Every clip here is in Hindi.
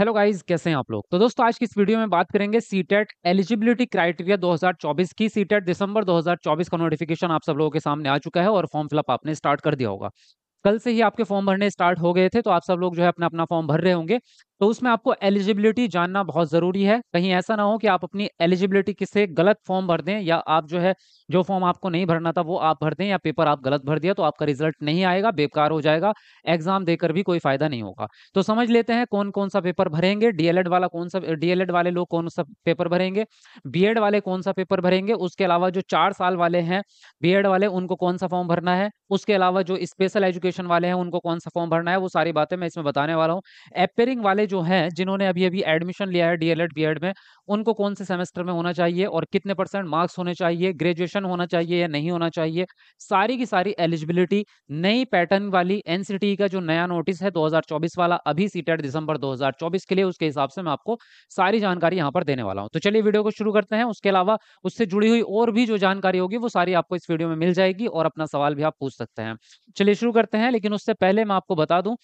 हेलो गाइस कैसे हैं आप लोग तो दोस्तों आज की इस वीडियो में बात करेंगे सीटेट एलिजिबिलिटी क्राइटेरिया 2024 की सीटेट दिसंबर 2024 का नोटिफिकेशन आप सब लोगों के सामने आ चुका है और फॉर्म फिलअप आपने स्टार्ट कर दिया होगा कल से ही आपके फॉर्म भरने स्टार्ट हो गए थे तो आप सब लोग जो है अपना अपना फॉर्म भर रहे होंगे तो उसमें आपको एलिजिबिलिटी जानना बहुत ज़रूरी है कहीं ऐसा ना हो कि आप अपनी एलिजिबिलिटी किसे गलत फॉर्म भर दें या आप जो है जो फॉर्म आपको नहीं भरना था वो आप भर दें या पेपर आप गलत भर दिया तो आपका रिजल्ट नहीं आएगा बेकार हो जाएगा एग्जाम देकर भी कोई फायदा नहीं होगा तो समझ लेते हैं कौन कौन सा पेपर भरेंगे डीएलएड वाला कौन सा डीएलएड वाले लोग कौन सा पेपर भरेंगे बी वाले कौन सा पेपर भरेंगे उसके अलावा जो चार साल वाले हैं बी वाले उनको कौन सा फॉर्म भरना है उसके अलावा जो स्पेशल एजुकेशन वाले हैं उनको कौन सा फॉर्म भरना है वो सारी बातें मैं इसमें बताने वाला हूँ एपेरिंग वाले जो हैं जिन्होंने अभी अभी एडमिशन लिया है डीएलएड बीएड में उनको कौन से सेमेस्टर में होना चाहिए और कितने परसेंट मार्क्स होने चाहिए ग्रेजुएशन होना चाहिए या नहीं होना चाहिए सारी की सारी एलिजिबिलिटी नई पैटर्न वाली एनसीटी e का जो नया नोटिस है 2024 वाला अभी सीटेड दिसंबर 2024 के लिए उसके हिसाब से मैं आपको सारी जानकारी यहाँ पर देने वाला हूँ तो चलिए वीडियो को शुरू करते हैं उसके अलावा उससे जुड़ी हुई और भी जो जानकारी होगी वो सारी आपको इस वीडियो में मिल जाएगी और अपना सवाल भी आप पूछ सकते हैं चलिए शुरू करते हैं लेकिन उससे पहले मैं आपको बता दूं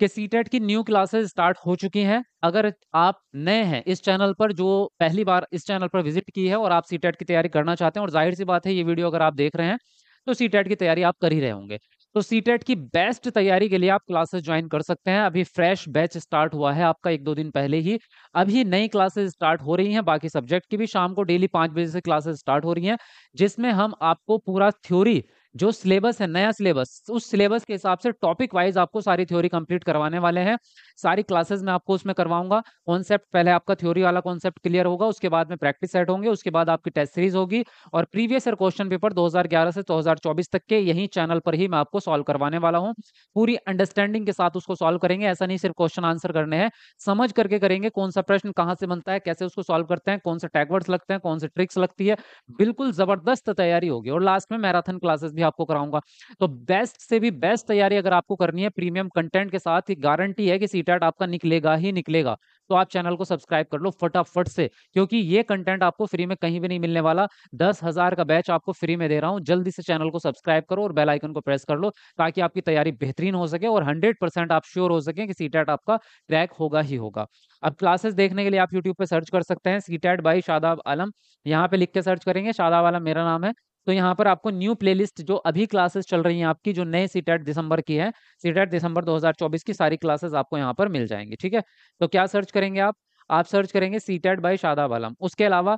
कि सीटेट e की न्यू क्लासेस स्टार्ट हो चुकी हैं अगर आप नए हैं इस चैनल पर जो पहली बार इस चैनल पर विजिट की है और आप सीटेट e की तैयारी करना चाहते हैं और जाहिर सी बात है ये वीडियो अगर आप देख रहे हैं तो सीटेट e की तैयारी आप कर ही रहे होंगे तो सीटेट की बेस्ट तैयारी के लिए आप क्लासेस ज्वाइन कर सकते हैं अभी फ्रेश बैच स्टार्ट हुआ है आपका एक दो दिन पहले ही अभी नई क्लासेस स्टार्ट हो रही हैं बाकी सब्जेक्ट की भी शाम को डेली पाँच बजे से क्लासेस स्टार्ट हो रही हैं जिसमें हम आपको पूरा थ्योरी जो सिलेबस है नया सिलेबस उस सिलेबस के हिसाब से टॉपिक वाइज आपको सारी थ्योरी कंप्लीट करवाने वाले हैं सारी क्लासेस में आपको उसमें करवाऊंगा कॉन्सेप्ट पहले आपका थ्योरी वाला कॉन्सेप्ट क्लियर होगा उसके बाद में प्रैक्टिस सेट होंगे उसके बाद आपकी टेस्ट सीरीज होगी और प्रीवियस ईयर क्वेश्चन पेपर 2011 से 2024 तक के यही चैनल पर ही मैं आपको सॉल्व करवाने वाला हूँ पूरी अंडरस्टैंडिंग के साथ उसको सॉल्व करेंगे ऐसा नहीं सिर्फ क्वेश्चन आंसर करने हैं समझ करके करेंगे कौन सा प्रश्न कहाँ से बनता है कैसे उसको सॉल्व करते हैं कौन से टैगवर्ड्स लगते हैं कौन से ट्रिक्स लगती है बिल्कुल जबरदस्त तैयारी होगी और लास्ट में मैराथन क्लासेस भी भी आपको कराऊंगा तो बेस्ट से भी बेस्ट तैयारी अगर आपको करनी है प्रीमियम कंटेंट के साथ ही गारंटी है कि सी आपका निकलेगा ही निकलेगा तो आप चैनल को सब्सक्राइब कर लो फटाफट से क्योंकि ये कंटेंट आपको फ्री में कहीं भी नहीं मिलने वाला दस हजार का बैच आपको फ्री में दे रहा हूं जल्दी से चैनल को सब्सक्राइब करो और बेल आइकन को प्रेस कर लो ताकि आपकी तैयारी बेहतरीन हो सके और हंड्रेड परसेंट आप श्योर हो सके कि सीटेट आपका क्रैक होगा ही होगा अब क्लासेस देखने के लिए आप यूट्यूब पर सर्च कर सकते हैं सीटेट बाई शादाब आलम यहाँ पे लिख के सर्च करेंगे शादाब आलम मेरा नाम है तो यहाँ पर आपको न्यू प्लेलिस्ट जो अभी क्लासेस चल रही हैं आपकी जो नए सीटेट दिसंबर की है सीटेट दिसंबर 2024 की सारी क्लासेस आपको यहाँ पर मिल जाएंगी ठीक है तो क्या सर्च करेंगे आप आप सर्च करेंगे सीटेट बाय शादाब आलम उसके अलावा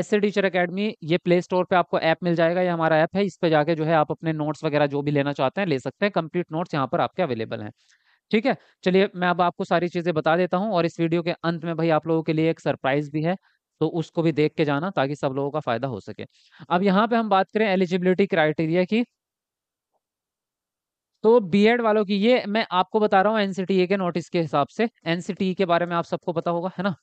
एस टीचर अकेडमी ये प्ले स्टोर पर आपको ऐप मिल जाएगा ये हमारा ऐप है इस पे जाके जो है आप अपने नोट्स वगैरह जो भी लेना चाहते हैं ले सकते हैं कंप्लीट नोट्स यहाँ पर आपके अवेलेबल हैं ठीक है चलिए मैं अब आपको सारी चीज़ें बता देता हूँ और इस वीडियो के अंत में भाई आप लोगों के लिए एक सरप्राइज भी है तो उसको भी देख के जाना ताकि सब लोगों का फायदा हो सके अब यहाँ पे हम बात करें एलिजिबिलिटी क्राइटेरिया की तो बीएड वालों की ये मैं आपको बता रहा हूँ एनसीटीए के नोटिस के हिसाब से एनसीटी के बारे में आप सबको पता होगा है ना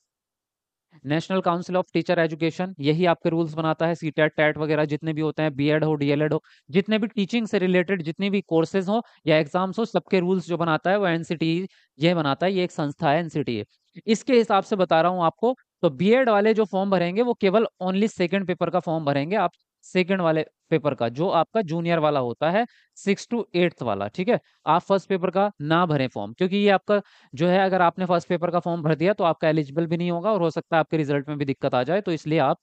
National Council of Teacher Education यही आपके रूल्स बनाता है सी टेट टेट वगैरह जितने भी होते हैं बी हो डीएलएड हो जितने भी टीचिंग से रिलेटेड जितने भी कोर्सेज हो या एग्जाम्स हो सबके रूल्स जो बनाता है वो एनसीटी e ये बनाता है ये एक संस्था है एनसीटी e। इसके हिसाब से बता रहा हूँ आपको तो बीएड वाले जो फॉर्म भरेंगे वो केवल ओनली सेकंड पेपर का फॉर्म भरेंगे आप सेकेंड वाले पेपर का जो आपका जूनियर वाला होता है सिक्स टू एट्थ वाला ठीक है आप फर्स्ट पेपर का ना भरें फॉर्म क्योंकि ये आपका जो है अगर आपने फर्स्ट पेपर का फॉर्म भर दिया तो आपका एलिजिबल भी नहीं होगा और हो सकता है आपके रिजल्ट में भी दिक्कत आ जाए तो इसलिए आप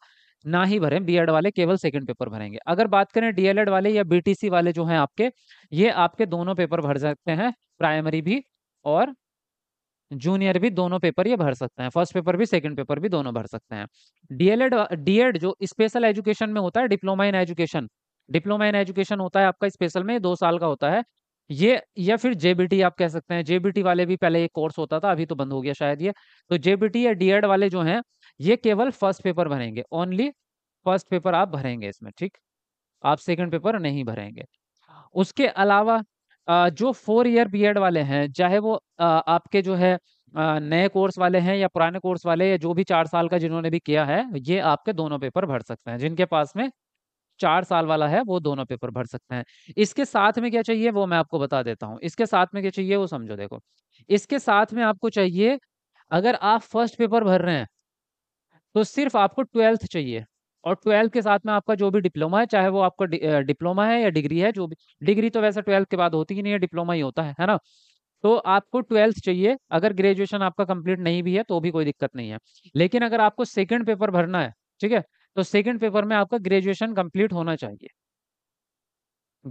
ना ही भरें बी वाले केवल सेकेंड पेपर भरेंगे अगर बात करें डीएलएड वाले या बी वाले जो हैं आपके ये आपके दोनों पेपर भर सकते हैं प्राइमरी भी और जूनियर भी दोनों पेपर ये भर सकते हैं फर्स्ट पेपर भी सेकंड पेपर भी दोनों भर सकते हैं डीएलएड डीएड जो स्पेशल एजुकेशन में होता है diploma in education diploma in education होता है आपका स्पेशल में दो साल का होता है ये या फिर जेबीटी आप कह सकते हैं जेबीटी वाले भी पहले एक कोर्स होता था अभी तो बंद हो गया शायद ये तो जेबीटी या डीएड वाले जो हैं ये केवल फर्स्ट पेपर भरेंगे ओनली फर्स्ट पेपर आप भरेंगे इसमें ठीक आप सेकंड पेपर नहीं भरेंगे उसके अलावा जो फोर ईयर बीएड वाले हैं चाहे वो आपके जो है नए कोर्स वाले हैं या पुराने कोर्स वाले या जो भी चार साल का जिन्होंने भी किया है ये आपके दोनों पेपर भर सकते हैं जिनके पास में चार साल वाला है वो दोनों पेपर भर सकते हैं इसके साथ में क्या चाहिए वो मैं आपको बता देता हूँ इसके साथ में क्या चाहिए वो समझो देखो इसके साथ में आपको चाहिए अगर आप फर्स्ट पेपर भर रहे हैं तो सिर्फ आपको ट्वेल्थ चाहिए और ट्वेल्थ के साथ में आपका जो भी डिप्लोमा है चाहे वो आपका डिप्लोमा है या डिग्री है जो भी डिग्री तो वैसे ट्वेल्थ के बाद होती ही नहीं है डिप्लोमा ही होता है है ना तो आपको ट्वेल्थ चाहिए अगर ग्रेजुएशन आपका कंप्लीट नहीं भी है तो भी कोई दिक्कत नहीं है लेकिन अगर आपको सेकेंड पेपर भरना है ठीक है तो सेकेंड पेपर में आपका ग्रेजुएशन कंप्लीट होना चाहिए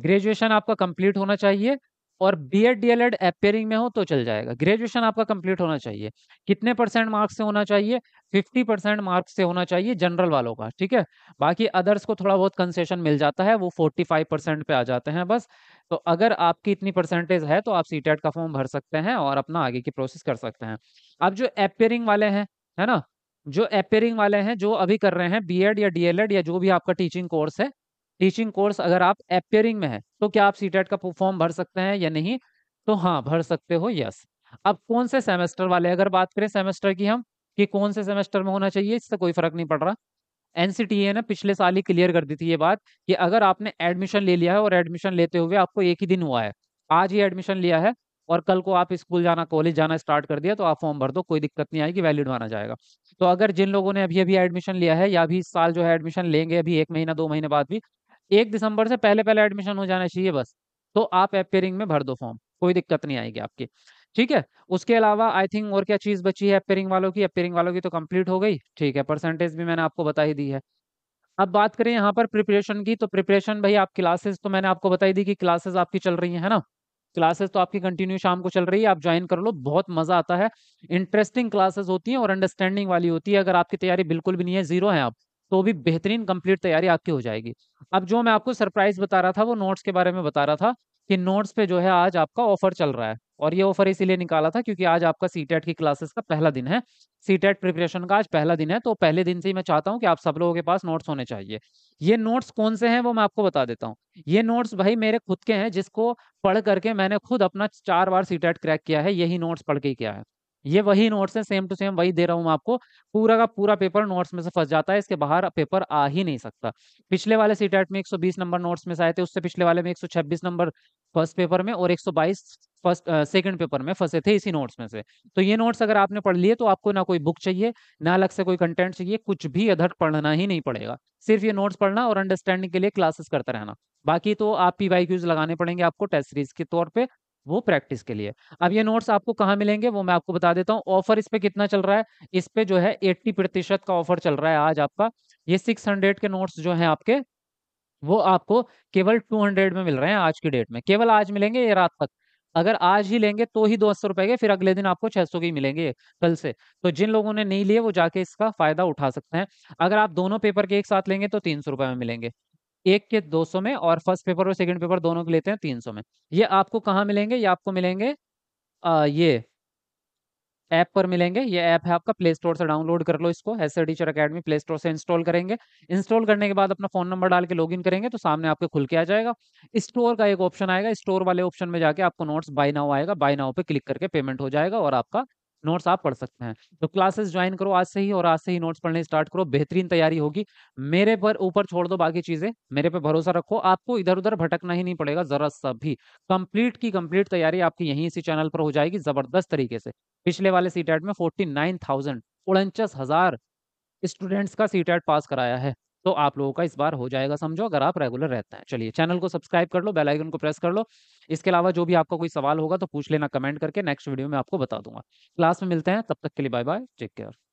ग्रेजुएशन आपका कंप्लीट होना चाहिए और B Ed D El Ed appearing में हो तो चल जाएगा ग्रेजुएशन आपका कंप्लीट होना चाहिए कितने परसेंट मार्क्स से होना चाहिए फिफ्टी परसेंट मार्क्स से होना चाहिए जनरल वालों का ठीक है बाकी अदर्स को थोड़ा बहुत कंसेशन मिल जाता है वो फोर्टी फाइव परसेंट पे आ जाते हैं बस तो अगर आपकी इतनी परसेंटेज है तो आप सी टेट e का फॉर्म भर सकते हैं और अपना आगे की प्रोसेस कर सकते हैं अब जो अपेयरिंग वाले हैं है ना जो अपेयरिंग वाले हैं जो अभी कर रहे हैं बी एड या डी एल एड या जो भी आपका टीचिंग कोर्स है टीचिंग कोर्स अगर आप अपेयरिंग में है तो क्या आप सी e का फॉर्म भर सकते हैं या नहीं तो हाँ भर सकते हो यस अब कौन से सेमेस्टर वाले अगर बात करें सेमेस्टर की हम कि कौन से सेमेस्टर में होना चाहिए इससे कोई फर्क नहीं पड़ रहा एनसीटीए e ने पिछले साल ही क्लियर कर दी थी ये बात कि अगर आपने एडमिशन ले लिया है और एडमिशन लेते हुए आपको एक ही दिन हुआ है आज ही एडमिशन लिया है और कल को आप स्कूल जाना कॉलेज जाना स्टार्ट कर दिया तो आप फॉर्म भर दो कोई दिक्कत नहीं आएगी वैलिड माना जाएगा तो अगर जिन लोगों ने अभी अभी एडमिशन लिया है या अभी इस साल जो है एडमिशन लेंगे अभी एक महीना दो महीने बाद भी एक दिसंबर से पहले पहले एडमिशन हो जाना चाहिए बस तो आप एपेयरिंग में भर दो फॉर्म कोई दिक्कत नहीं आएगी आपकी ठीक है उसके अलावा आई थिंक और क्या चीज़ बची है अपेयरिंग वालों की अपेयरिंग वालों की तो कंप्लीट हो गई ठीक है परसेंटेज भी मैंने आपको बता ही दी है अब बात करें यहाँ पर प्रिपरेशन की तो प्रिपरेशन भाई आप क्लासेस तो मैंने आपको बताई दी कि क्लासेस आपकी चल रही है ना क्लासेस तो आपकी कंटिन्यू शाम को चल रही है आप ज्वाइन कर लो बहुत मजा आता है इंटरेस्टिंग क्लासेस होती हैं और अंडरस्टैंडिंग वाली होती है अगर आपकी तैयारी बिल्कुल भी नहीं है जीरो है आप तो भी बेहतरीन कंप्लीट तैयारी आपकी हो जाएगी अब जो मैं आपको सरप्राइज बता रहा था वो नोट्स के बारे में बता रहा था कि नोट्स पे जो है आज आपका ऑफर चल रहा है और ये ऑफर इसीलिए निकाला था क्योंकि आज आपका सी की क्लासेस का पहला दिन है सी प्रिपरेशन का आज पहला दिन है तो पहले दिन से ही मैं चाहता हूँ कि आप सब लोगों के पास नोट्स होने चाहिए ये नोट्स कौन से हैं वो मैं आपको बता देता हूँ ये नोट्स भाई मेरे खुद के हैं जिसको पढ़ करके मैंने खुद अपना चार बार सी क्रैक किया है यही नोट्स पढ़ के किया है ये वही नोट्स है सेम टू सेम वही दे रहा हूँ आपको पूरा का पूरा पेपर नोट्स में से फंस जाता है इसके बाहर पेपर आ ही नहीं सकता पिछले वाले सी में 120 नंबर नोट्स में से आए थे उससे पिछले वाले में 126 नंबर फर्स्ट पेपर में और 122 फर्स्ट सेकंड पेपर में फंसे थे इसी नोट्स में से तो ये नोट्स अगर आपने पढ़ लिए तो आपको ना कोई बुक चाहिए ना अलग से कोई कंटेंट चाहिए कुछ भी अधट पढ़ना ही नहीं पड़ेगा सिर्फ ये नोट्स पढ़ना और अंडरस्टैंडिंग के लिए क्लासेस करता रहना बाकी तो आप पी लगाने पड़ेंगे आपको टेस्ट सीरीज के तौर पर वो प्रैक्टिस के लिए अब ये नोट्स आपको कहाँ मिलेंगे वो मैं आपको बता देता हूँ ऑफर इस पे कितना चल रहा है इस पे जो है 80 प्रतिशत का ऑफर चल रहा है आज आपका ये 600 के नोट्स जो हैं आपके वो आपको केवल 200 में मिल रहे हैं आज की डेट में केवल आज मिलेंगे ये रात तक अगर आज ही लेंगे तो ही दो सौ रुपए के फिर अगले दिन आपको छह सौ के मिलेंगे कल से तो जिन लोगों ने नहीं लिए वो जाके इसका फायदा उठा सकते हैं अगर आप दोनों पेपर के एक साथ लेंगे तो तीन सौ रुपए में मिलेंगे एक के 200 में और फर्स्ट पेपर और सेकंड पेपर दोनों के लेते हैं 300 में ये आपको कहाँ मिलेंगे ये आपको मिलेंगे आ, ये ऐप पर मिलेंगे ये ऐप है आपका प्ले स्टोर से डाउनलोड कर लो इसको S teacher academy Play Store से इंस्टॉल करेंगे इंस्टॉल करने के बाद अपना फोन नंबर डाल के इन करेंगे तो सामने आपके खुल के आ जाएगा स्टोर का एक ऑप्शन आएगा स्टोर वाले ऑप्शन में जाके आपको नोट्स बाय नाउ आएगा बाय नाउ पे क्लिक करके पेमेंट हो जाएगा और आपका नोट्स आप पढ़ सकते हैं तो क्लासेस ज्वाइन करो आज से ही और आज से ही नोट्स पढ़ने स्टार्ट करो बेहतरीन तैयारी होगी मेरे पर ऊपर छोड़ दो बाकी चीजें मेरे पर भरोसा रखो आपको इधर उधर भटकना ही नहीं पड़ेगा जरा सा भी कंप्लीट की कंप्लीट तैयारी आपकी यहीं इसी चैनल पर हो जाएगी जबरदस्त तरीके से पिछले वाले सीटेट में फोर्टी नाइन थाउजेंड हजार स्टूडेंट्स का सीटेट पास कराया है तो आप लोगों का इस बार हो जाएगा समझो अगर आप रेगुलर रहते हैं चलिए चैनल को सब्सक्राइब कर लो बेल आइकन को प्रेस कर लो इसके अलावा जो भी आपका कोई सवाल होगा तो पूछ लेना कमेंट करके नेक्स्ट वीडियो में आपको बता दूंगा क्लास में मिलते हैं तब तक के लिए बाय बाय टेक केयर